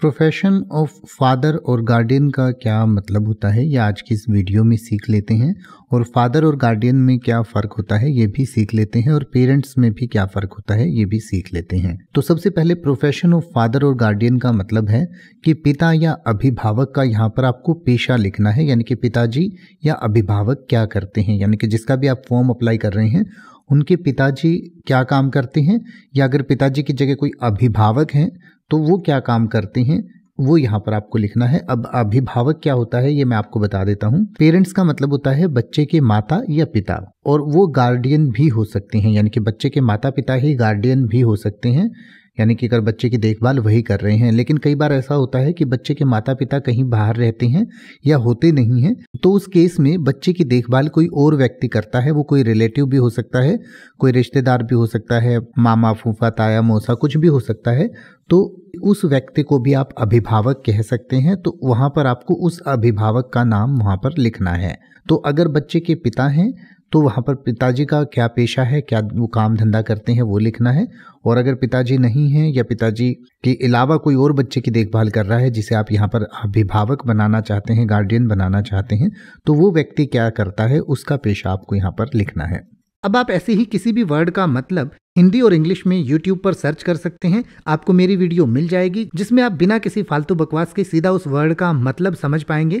profession of father और guardian का क्या मतलब होता है ये आज की इस वीडियो में सीख लेते हैं और फादर और गार्डियन में क्या फ़र्क होता है ये भी सीख लेते हैं और पेरेंट्स में भी क्या फ़र्क होता है ये भी सीख लेते हैं तो सबसे पहले प्रोफेशन ऑफ फादर और गार्डियन का मतलब है कि पिता या अभिभावक का यहाँ पर आपको पेशा लिखना है यानी कि पिताजी या अभिभावक क्या करते हैं यानी कि जिसका भी आप फॉर्म अप्लाई कर रहे हैं उनके पिताजी क्या काम करते हैं या अगर पिताजी की जगह कोई अभिभावक हैं तो वो क्या काम करते हैं वो यहाँ पर आपको लिखना है अब अभिभावक क्या होता है ये मैं आपको बता देता हूँ पेरेंट्स का मतलब होता है बच्चे के माता या पिता और वो गार्डियन भी हो सकते हैं यानी कि बच्चे के माता पिता ही गार्डियन भी हो सकते हैं यानी कि अगर बच्चे की देखभाल वही कर रहे हैं लेकिन कई बार ऐसा होता है कि बच्चे के माता पिता कहीं बाहर रहते हैं या होते नहीं हैं तो उस केस में बच्चे की देखभाल कोई और व्यक्ति करता है वो कोई रिलेटिव भी हो सकता है कोई रिश्तेदार भी हो सकता है मामा फूफा ताया मौसा कुछ भी हो सकता है तो उस व्यक्ति को भी आप अभिभावक कह सकते हैं तो वहाँ पर आपको उस अभिभावक का नाम वहाँ पर लिखना है तो अगर बच्चे के पिता हैं तो वहाँ पर पिताजी का क्या पेशा है क्या वो काम धंधा करते हैं वो लिखना है और अगर पिताजी नहीं हैं या पिताजी के अलावा कोई और बच्चे की देखभाल कर रहा है जिसे आप यहाँ पर अभिभावक बनाना चाहते हैं गार्डियन बनाना चाहते हैं तो वो व्यक्ति क्या करता है उसका पेशा आपको यहाँ पर लिखना है अब आप ऐसे ही किसी भी वर्ड का मतलब हिंदी और इंग्लिश में YouTube पर सर्च कर सकते हैं आपको मेरी वीडियो मिल जाएगी जिसमें आप बिना किसी फालतू बकवास के सीधा उस वर्ड का मतलब समझ पाएंगे